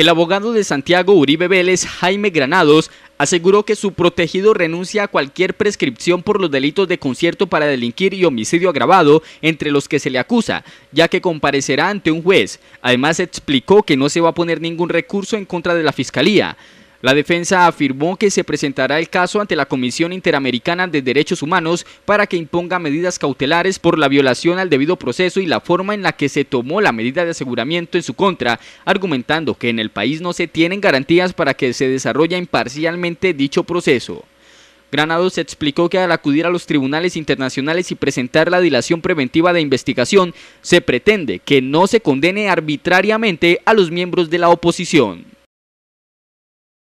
El abogado de Santiago Uribe Vélez, Jaime Granados, aseguró que su protegido renuncia a cualquier prescripción por los delitos de concierto para delinquir y homicidio agravado entre los que se le acusa, ya que comparecerá ante un juez. Además explicó que no se va a poner ningún recurso en contra de la Fiscalía. La defensa afirmó que se presentará el caso ante la Comisión Interamericana de Derechos Humanos para que imponga medidas cautelares por la violación al debido proceso y la forma en la que se tomó la medida de aseguramiento en su contra, argumentando que en el país no se tienen garantías para que se desarrolle imparcialmente dicho proceso. Granados explicó que al acudir a los tribunales internacionales y presentar la dilación preventiva de investigación, se pretende que no se condene arbitrariamente a los miembros de la oposición.